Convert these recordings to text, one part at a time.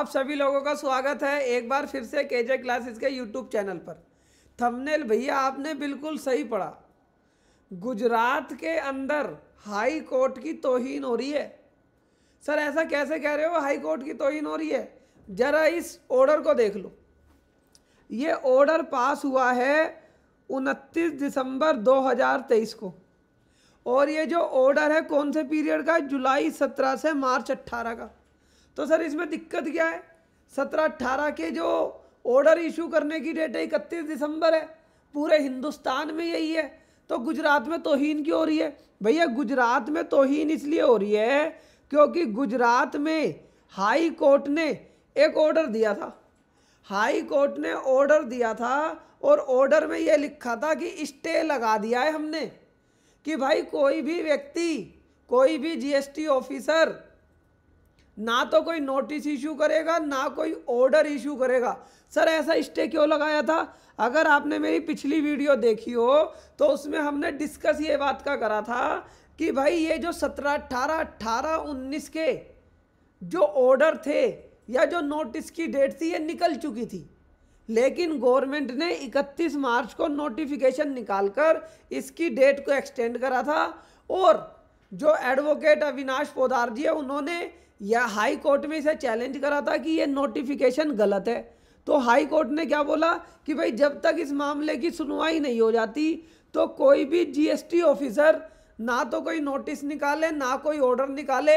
आप सभी लोगों का स्वागत है एक बार फिर से के जे क्लासेस के यूट्यूब चैनल पर थंबनेल भैया आपने बिल्कुल सही पढ़ा गुजरात के अंदर हाई कोर्ट की तोहिन हो रही है सर ऐसा कैसे कह रहे हो हाई कोर्ट की तोहिन हो रही है ज़रा इस ऑर्डर को देख लो ये ऑर्डर पास हुआ है 29 दिसंबर 2023 को और ये जो ऑर्डर है कौन से पीरियड का जुलाई 17 से मार्च 18 का तो सर इसमें दिक्कत क्या है सत्रह अट्ठारह के जो ऑर्डर इशू करने की डेट है इकतीस दिसंबर है पूरे हिंदुस्तान में यही है तो गुजरात में तोहन क्यों हो रही है भैया गुजरात में तोहन इसलिए हो रही है क्योंकि गुजरात में हाई कोर्ट ने एक ऑर्डर दिया था हाई कोर्ट ने ऑर्डर दिया था और ऑर्डर में यह लिखा था कि स्टे लगा दिया है हमने कि भाई कोई भी व्यक्ति कोई भी जीएसटी ऑफिसर ना तो कोई नोटिस इशू करेगा ना कोई ऑर्डर इशू करेगा सर ऐसा स्टे क्यों लगाया था अगर आपने मेरी पिछली वीडियो देखी हो तो उसमें हमने डिस्कस ये बात का करा था कि भाई ये जो सत्रह अट्ठारह अट्ठारह उन्नीस के जो ऑर्डर थे या जो नोटिस की डेट थी ये निकल चुकी थी लेकिन गवर्नमेंट ने 31 मार्च को नोटिफिकेशन निकालकर इसकी डेट को एक्सटेंड करा था और जो एडवोकेट अविनाश पोदार जी है उन्होंने या हाई कोर्ट में इसे चैलेंज करा था कि ये नोटिफिकेशन गलत है तो हाई कोर्ट ने क्या बोला कि भाई जब तक इस मामले की सुनवाई नहीं हो जाती तो कोई भी जीएसटी ऑफिसर ना तो कोई नोटिस निकाले ना कोई ऑर्डर निकाले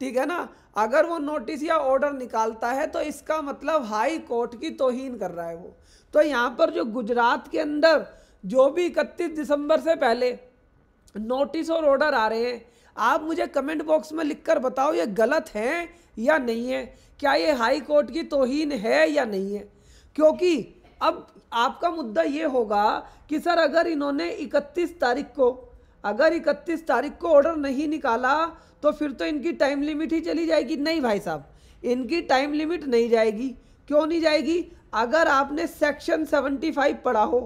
ठीक है ना अगर वो नोटिस या ऑर्डर निकालता है तो इसका मतलब हाई कोर्ट की तोहन कर रहा है वो तो यहाँ पर जो गुजरात के अंदर जो भी इकतीस दिसंबर से पहले नोटिस और ऑर्डर आ रहे हैं आप मुझे कमेंट बॉक्स में लिखकर बताओ ये गलत है या नहीं है क्या ये हाई कोर्ट की तोहिन है या नहीं है क्योंकि अब आपका मुद्दा ये होगा कि सर अगर इन्होंने 31 तारीख को अगर 31 तारीख को ऑर्डर नहीं निकाला तो फिर तो इनकी टाइम लिमिट ही चली जाएगी नहीं भाई साहब इनकी टाइम लिमिट नहीं जाएगी क्यों नहीं जाएगी अगर आपने सेक्शन 75 पढ़ा हो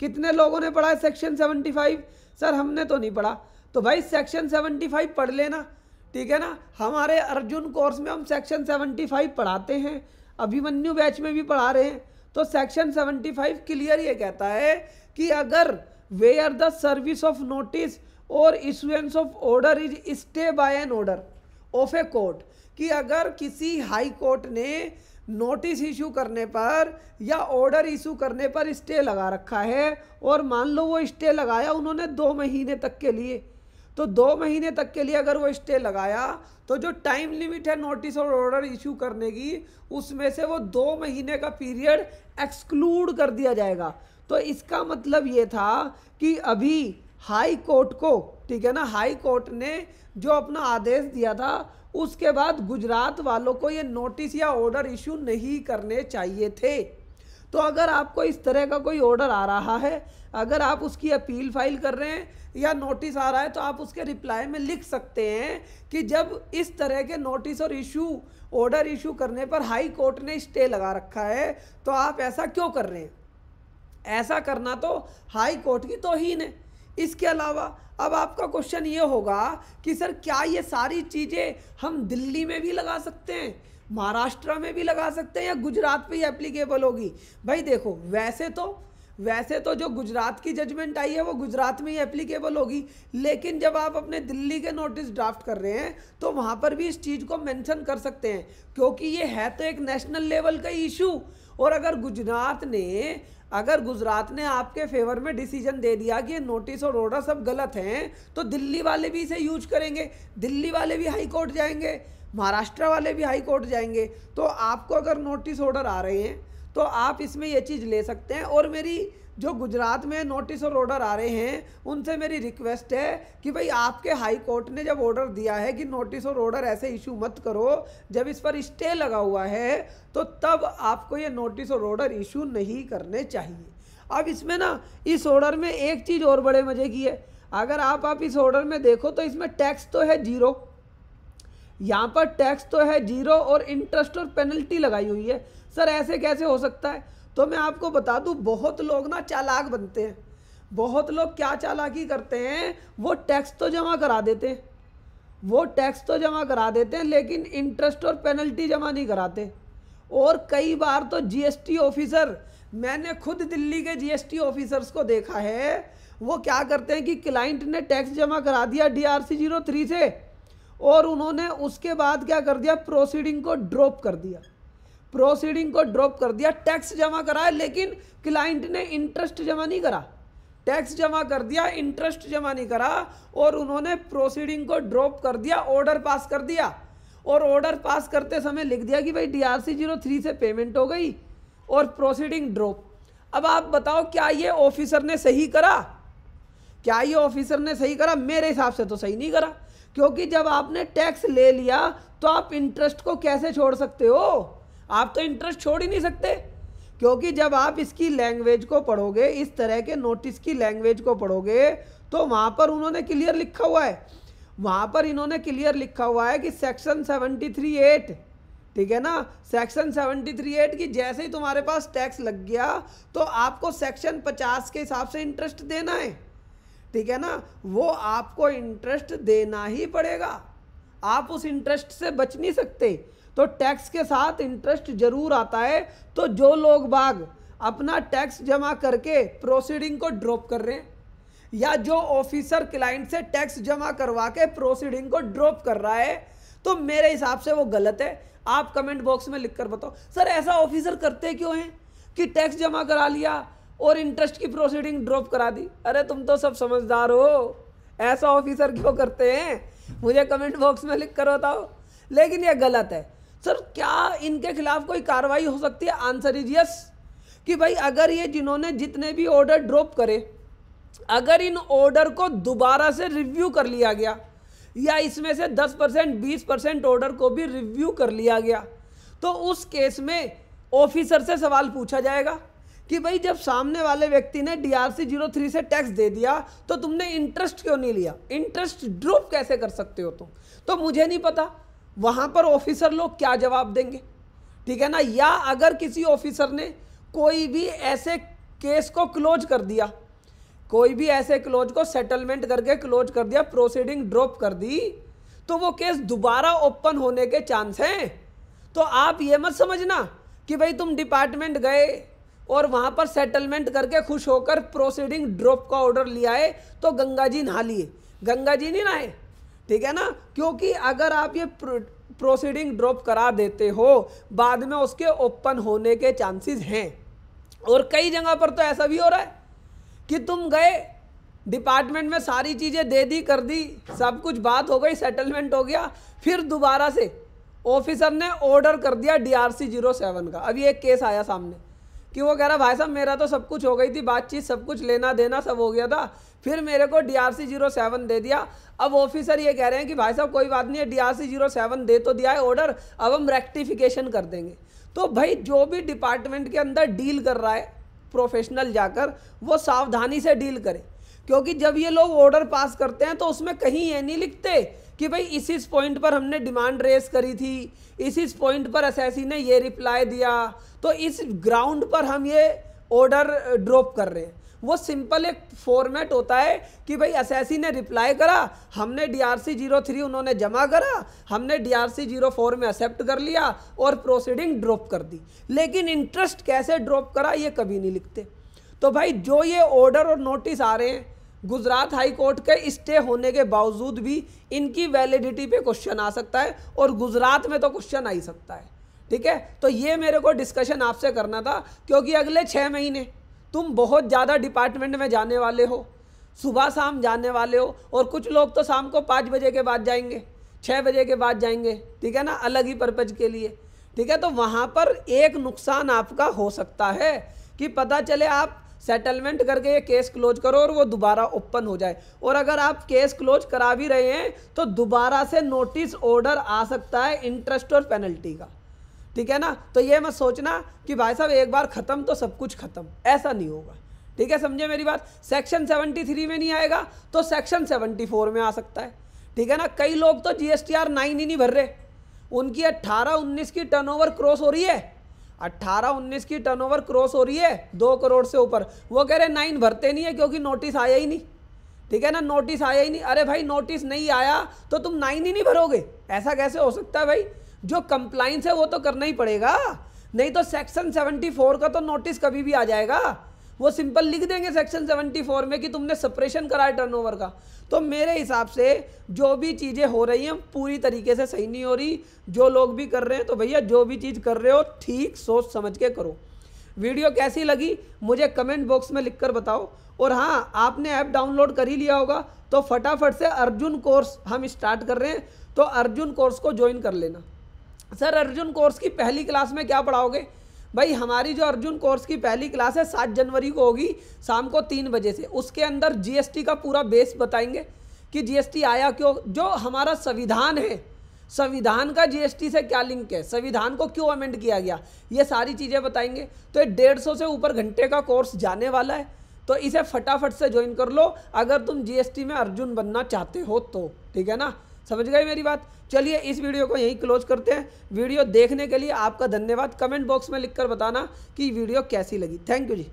कितने लोगों ने पढ़ा है सेक्शन 75 सर हमने तो नहीं पढ़ा तो भाई सेक्शन सेवेंटी फाइव पढ़ लेना ठीक है ना हमारे अर्जुन कोर्स में हम सेक्शन सेवेंटी फाइव पढ़ाते हैं अभिमन्यु बैच में भी पढ़ा रहे हैं तो सेक्शन सेवेंटी फाइव क्लियर ये कहता है कि अगर where the service of notice और issuance of order is stay by an order of a court कि अगर किसी हाई कोर्ट ने नोटिस इशू करने पर या ऑर्डर इशू करने पर स्टे लगा रखा है और मान लो वो स्टे लगाया उन्होंने दो महीने तक के लिए तो दो महीने तक के लिए अगर वो स्टे लगाया तो जो टाइम लिमिट है नोटिस और ऑर्डर इशू करने की उसमें से वो दो महीने का पीरियड एक्सक्लूड कर दिया जाएगा तो इसका मतलब ये था कि अभी हाई कोर्ट को ठीक है ना हाई कोर्ट ने जो अपना आदेश दिया था उसके बाद गुजरात वालों को ये नोटिस या ऑर्डर इशू नहीं करने चाहिए थे तो अगर आपको इस तरह का कोई ऑर्डर आ रहा है अगर आप उसकी अपील फाइल कर रहे हैं या नोटिस आ रहा है तो आप उसके रिप्लाई में लिख सकते हैं कि जब इस तरह के नोटिस और इशू ऑर्डर इशू करने पर हाई कोर्ट ने स्टे लगा रखा है तो आप ऐसा क्यों कर रहे हैं ऐसा करना तो हाई कोर्ट की तोहीन है इसके अलावा अब आपका क्वेश्चन ये होगा कि सर क्या ये सारी चीज़ें हम दिल्ली में भी लगा सकते हैं महाराष्ट्र में भी लगा सकते हैं या गुजरात पे ही एप्लीकेबल होगी भाई देखो वैसे तो वैसे तो जो गुजरात की जजमेंट आई है वो गुजरात में ही एप्लीकेबल होगी लेकिन जब आप अपने दिल्ली के नोटिस ड्राफ्ट कर रहे हैं तो वहाँ पर भी इस चीज़ को मेंशन कर सकते हैं क्योंकि ये है तो एक नेशनल लेवल का इशू और अगर गुजरात ने अगर गुजरात ने आपके फेवर में डिसीजन दे दिया कि ये नोटिस और ऑर्डर सब गलत हैं तो दिल्ली वाले भी इसे यूज करेंगे दिल्ली वाले भी हाई कोर्ट जाएंगे महाराष्ट्र वाले भी हाई कोर्ट जाएंगे तो आपको अगर नोटिस ऑर्डर आ रहे हैं तो आप इसमें ये चीज़ ले सकते हैं और मेरी जो गुजरात में नोटिस और ऑर्डर आ रहे हैं उनसे मेरी रिक्वेस्ट है कि भाई आपके हाई कोर्ट ने जब ऑर्डर दिया है कि नोटिस और ऑर्डर ऐसे इशू मत करो जब इस पर स्टे लगा हुआ है तो तब आपको ये नोटिस और ऑर्डर इशू नहीं करने चाहिए अब इसमें ना इस ऑर्डर में एक चीज़ और बड़े मज़े की है अगर आप आप इस ऑर्डर में देखो तो इसमें टैक्स तो है जीरो यहाँ पर टैक्स तो है जीरो और इंटरेस्ट और पेनल्टी लगाई हुई है सर ऐसे कैसे हो सकता है तो मैं आपको बता दूँ बहुत लोग ना चालाक बनते हैं बहुत लोग क्या चालाकी करते हैं वो टैक्स तो जमा करा देते हैं वो टैक्स तो जमा करा देते हैं लेकिन इंटरेस्ट और पेनल्टी जमा नहीं कराते और कई बार तो जीएसटी ऑफिसर मैंने खुद दिल्ली के जीएसटी ऑफिसर्स को देखा है वो क्या करते हैं कि क्लाइंट ने टैक्स जमा करा दिया डीआरसी जीरो थ्री से और उन्होंने उसके बाद क्या कर दिया प्रोसीडिंग को ड्रॉप कर दिया प्रोसीडिंग को ड्रॉप कर दिया टैक्स जमा कराया लेकिन क्लाइंट ने इंटरेस्ट जमा नहीं करा टैक्स जमा कर दिया इंटरेस्ट जमा नहीं करा और उन्होंने प्रोसीडिंग को ड्रॉप कर दिया ऑर्डर पास कर दिया और ऑर्डर पास करते समय लिख दिया कि भाई D R C zero three से पेमेंट हो गई और प्रोसीडिंग ड्रॉप अब आप बताओ क्या ये ऑफिसर ने सही करा क्या ये ऑफिसर ने सही करा मेरे हिसाब से तो सही नहीं करा क्योंकि जब आपने टैक्स ले लिया तो आप इंटरेस्ट को कैसे छोड़ सकते हो आप तो इंटरेस्ट छोड़ ही नहीं सकते क्योंकि जब आप इसकी लैंग्वेज को पढ़ोगे इस तरह के नोटिस की लैंग्वेज को पढ़ोगे तो वहाँ पर उन्होंने क्लियर लिखा हुआ है वहाँ पर इन्होंने क्लियर लिखा हुआ है कि सेक्शन सेवेंटी थ्री एट ठीक है ना सेक्शन सेवेंटी थ्री एट की जैसे ही तुम्हारे पास टैक्स लग गया तो आपको सेक्शन पचास के हिसाब से इंटरेस्ट देना है ठीक है ना वो आपको इंटरेस्ट देना ही पड़ेगा आप उस इंटरेस्ट से बच नहीं सकते तो टैक्स के साथ इंटरेस्ट जरूर आता है तो जो लोग बाग अपना टैक्स जमा करके प्रोसीडिंग को ड्रॉप कर रहे हैं या जो ऑफिसर क्लाइंट से टैक्स जमा करवा के प्रोसीडिंग को ड्रॉप कर रहा है तो मेरे हिसाब से वो गलत है आप कमेंट बॉक्स में लिख कर बताओ सर ऐसा ऑफिसर करते क्यों हैं कि टैक्स जमा करा लिया और इंटरेस्ट की प्रोसीडिंग ड्रॉप करा दी अरे तुम तो सब समझदार हो ऐसा ऑफिसर क्यों करते हैं मुझे कमेंट बॉक्स में लिख कर बताओ लेकिन यह गलत है सर क्या इनके खिलाफ कोई कार्रवाई हो सकती है आंसर इज यस कि भाई अगर ये जिन्होंने जितने भी ऑर्डर ड्रॉप करे अगर इन ऑर्डर को दोबारा से रिव्यू कर लिया गया या इसमें से 10 परसेंट बीस परसेंट ऑर्डर को भी रिव्यू कर लिया गया तो उस केस में ऑफिसर से सवाल पूछा जाएगा कि भाई जब सामने वाले व्यक्ति ने D R C zero three से टैक्स दे दिया तो तुमने इंटरेस्ट क्यों नहीं लिया इंटरेस्ट ड्रॉप कैसे कर सकते हो तुम तो मुझे नहीं पता वहाँ पर ऑफिसर लोग क्या जवाब देंगे ठीक है ना या अगर किसी ऑफिसर ने कोई भी ऐसे केस को क्लोज कर दिया कोई भी ऐसे क्लोज को सेटलमेंट करके क्लोज कर दिया प्रोसीडिंग ड्रॉप कर दी तो वो केस दोबारा ओपन होने के चांस हैं तो आप ये मत समझना कि भाई तुम डिपार्टमेंट गए और वहाँ पर सेटलमेंट करके खुश होकर प्रोसीडिंग ड्रॉप का ऑर्डर लिया है तो गंगा जी नहा लिए गंगा जी नहीं नहाए ठीक है ना क्योंकि अगर आप ये प्रोसीडिंग ड्रॉप करा देते हो बाद में उसके ओपन होने के चांसेस हैं और कई जगह पर तो ऐसा भी हो रहा है कि तुम गए डिपार्टमेंट में सारी चीज़ें दे दी कर दी सब कुछ बात हो गई सेटलमेंट हो गया फिर दोबारा से ऑफिसर ने ऑर्डर कर दिया सी जीरो सेवन का अभी एक केस आया सामने कि वो कह रहा भाई साहब मेरा तो सब कुछ हो गई थी बातचीत सब कुछ लेना देना सब हो गया था फिर मेरे को D R C zero seven दे दिया अब ऑफिसर ये कह रहे हैं कि भाई साहब कोई बात नहीं है D R C zero seven दे तो दिया है ऑर्डर अब हम रेक्टिफिकेशन कर देंगे तो भाई जो भी डिपार्टमेंट के अंदर डील कर रहा है प्रोफेशनल जाकर वो सावधानी से डील करे क्योंकि जब ये लोग ऑर्डर पास करते हैं तो उसमें कहीं ये नहीं लिखते कि भाई इस इस पॉइंट पर हमने डिमांड रेस करी थी इस इस पॉइंट पर एस ने ये रिप्लाई दिया तो इस ग्राउंड पर हम ये ऑर्डर ड्रॉप कर रहे हैं वो सिंपल एक फॉर्मेट होता है कि भाई एस ने रिप्लाई करा हमने D R C zero three उन्होंने जमा करा हमने D R C zero four में एक्सेप्ट कर लिया और प्रोसीडिंग ड्रॉप कर दी लेकिन इंटरेस्ट कैसे ड्रॉप करा ये कभी नहीं लिखते तो भाई जो ये ऑर्डर और नोटिस आ रहे हैं गुजरात हाई कोर्ट के स्टे होने के बावजूद भी इनकी वैलिडिटी पे क्वेश्चन आ सकता है और गुजरात में तो क्वेश्चन आ ही सकता है ठीक है तो ये मेरे को डिस्कशन आपसे करना था क्योंकि अगले छः महीने तुम बहुत ज़्यादा डिपार्टमेंट में जाने वाले हो सुबह शाम जाने वाले हो और कुछ लोग तो शाम को पाँच बजे के बाद जाएंगे छः बजे के बाद जाएंगे ठीक है ना अलग ही पर्पज के लिए ठीक है तो वहाँ पर एक नुकसान आपका हो सकता है कि पता चले आप सेटलमेंट करके ये केस क्लोज करो और वो दोबारा ओपन हो जाए और अगर आप केस क्लोज करा भी रहे हैं तो दोबारा से नोटिस ऑर्डर आ सकता है इंटरेस्ट और पेनल्टी का ठीक है ना तो ये मत सोचना कि भाई साहब एक बार ख़त्म तो सब कुछ ख़त्म ऐसा नहीं होगा ठीक है समझे मेरी बात सेक्शन थ्री में नहीं आएगा तो सेक्शन फोर में आ सकता है ठीक है ना कई लोग तो G S T R nine ही नहीं भर रहे उनकी अट्ठारह उन्नीस की टर्नओवर क्रॉस हो रही है अट्ठारह उन्नीस की टर्नओवर क्रॉस हो रही है दो करोड़ से ऊपर वो कह रहे नाइन भरते नहीं है क्योंकि नोटिस आया ही नहीं ठीक है ना नोटिस आया ही नहीं अरे भाई नोटिस नहीं आया तो तुम नाइन ही नहीं भरोगे ऐसा कैसे हो सकता है भाई जो कंप्लाइंस है वो तो करना ही पड़ेगा नहीं तो सेक्शन 74 का तो नोटिस कभी भी आ जाएगा वो सिंपल लिख देंगे सेक्शन 74 में कि तुमने सप्रेशन कराया टर्नओवर का तो मेरे हिसाब से जो भी चीज़ें हो रही हैं पूरी तरीके से सही नहीं हो रही जो लोग भी कर रहे हैं तो भैया जो भी चीज़ कर रहे हो ठीक सोच समझ के करो वीडियो कैसी लगी मुझे कमेंट बॉक्स में लिख बताओ और हाँ आपने ऐप डाउनलोड कर ही लिया होगा तो फटाफट से अर्जुन कोर्स हम स्टार्ट कर रहे हैं तो अर्जुन कोर्स को ज्वाइन कर लेना सर अर्जुन कोर्स की पहली क्लास में क्या पढ़ाओगे भाई हमारी जो अर्जुन कोर्स की पहली क्लास है सात जनवरी को होगी शाम को तीन बजे से उसके अंदर जीएसटी का पूरा बेस बताएंगे कि जीएसटी आया क्यों जो हमारा संविधान है संविधान का जीएसटी से क्या लिंक है संविधान को क्यों अमेंड किया गया ये सारी चीज़ें बताएंगे तो ये डेढ़ सौ से ऊपर घंटे का कोर्स जाने वाला है तो इसे फटाफट से ज्वाइन कर लो अगर तुम जीएसटी में अर्जुन बनना चाहते हो तो ठीक है ना समझ गए मेरी बात चलिए इस वीडियो को यहीं क्लोज करते हैं वीडियो देखने के लिए आपका धन्यवाद कमेंट बॉक्स में लिखकर बताना कि वीडियो कैसी लगी थैंक यू जी